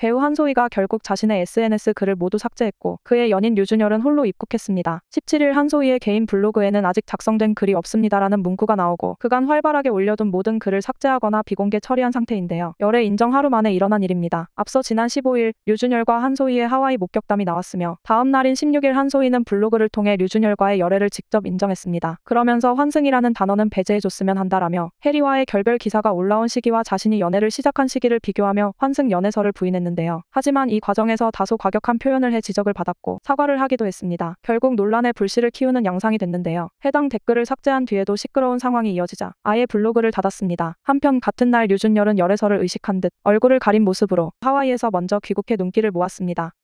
배우 한소희가 결국 자신의 SNS 글을 모두 삭제했고 그의 연인 류준열은 홀로 입국했습니다. 17일 한소희의 개인 블로그에는 아직 작성된 글이 없습니다라는 문구가 나오고 그간 활발하게 올려둔 모든 글을 삭제하거나 비공개 처리한 상태인데요. 열애 인정 하루 만에 일어난 일입니다. 앞서 지난 15일 류준열과 한소희의 하와이 목격담이 나왔으며 다음 날인 16일 한소희는 블로그를 통해 류준열과의 열애를 직접 인정했습니다. 그러면서 환승이라는 단어는 배제해줬으면 한다라며 해리와의 결별 기사가 올라온 시기와 자신이 연애를 시작한 시기를 비교하며 환승 연애설을 부인했는데 있는데요. 하지만 이 과정에서 다소 과격한 표현을 해 지적을 받았고 사과를 하기도 했습니다. 결국 논란의 불씨를 키우는 영상이 됐는데요. 해당 댓글을 삭제한 뒤에도 시끄러운 상황이 이어지자 아예 블로그를 닫았습니다. 한편 같은 날 유준열은 열애설을 의식한 듯 얼굴을 가린 모습으로 하와이에서 먼저 귀국해 눈길을 모았습니다.